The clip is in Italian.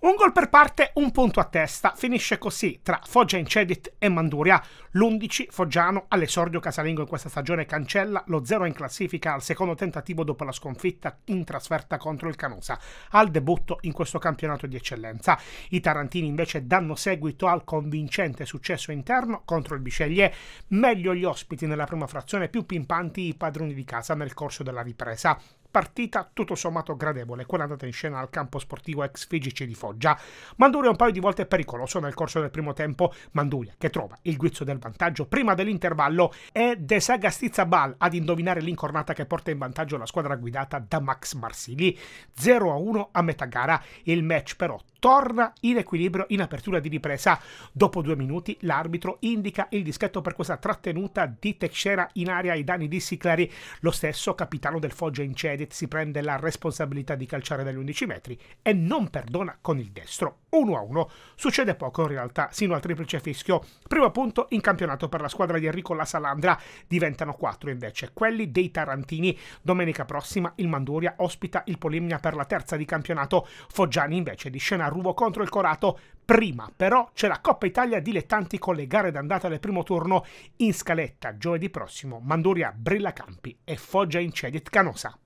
Un gol per parte, un punto a testa, finisce così tra Foggia Incedit e Manduria. L'11 Foggiano all'esordio casalingo in questa stagione cancella lo 0 in classifica al secondo tentativo dopo la sconfitta in trasferta contro il Canosa, al debutto in questo campionato di eccellenza. I tarantini invece danno seguito al convincente successo interno contro il Biceglie, meglio gli ospiti nella prima frazione, più pimpanti i padroni di casa nel corso della ripresa partita tutto sommato gradevole, quella andata in scena al campo sportivo ex Figici di Foggia. Manduria un paio di volte pericoloso nel corso del primo tempo, Manduria che trova il guizzo del vantaggio prima dell'intervallo e De Stizza Bal ad indovinare l'incornata che porta in vantaggio la squadra guidata da Max Marsili. 0-1 a metà gara, il match però torna in equilibrio in apertura di ripresa. Dopo due minuti l'arbitro indica il dischetto per questa trattenuta di Texera in area ai danni di Siclari. Lo stesso capitano del Foggia Incedit si prende la responsabilità di calciare dagli 11 metri e non perdona con il destro. 1-1. Succede poco in realtà, sino al triplice fischio. Primo punto in campionato per la squadra di Enrico La Salandra. Diventano quattro invece quelli dei Tarantini. Domenica prossima il Manduria ospita il Polimnia per la terza di campionato. Foggiani invece di scena Ruvo contro il Corato prima, però c'è la Coppa Italia dilettanti con le gare d'andata del primo turno in scaletta giovedì prossimo Manduria, Brilla Campi e Foggia in Cedit Canosa.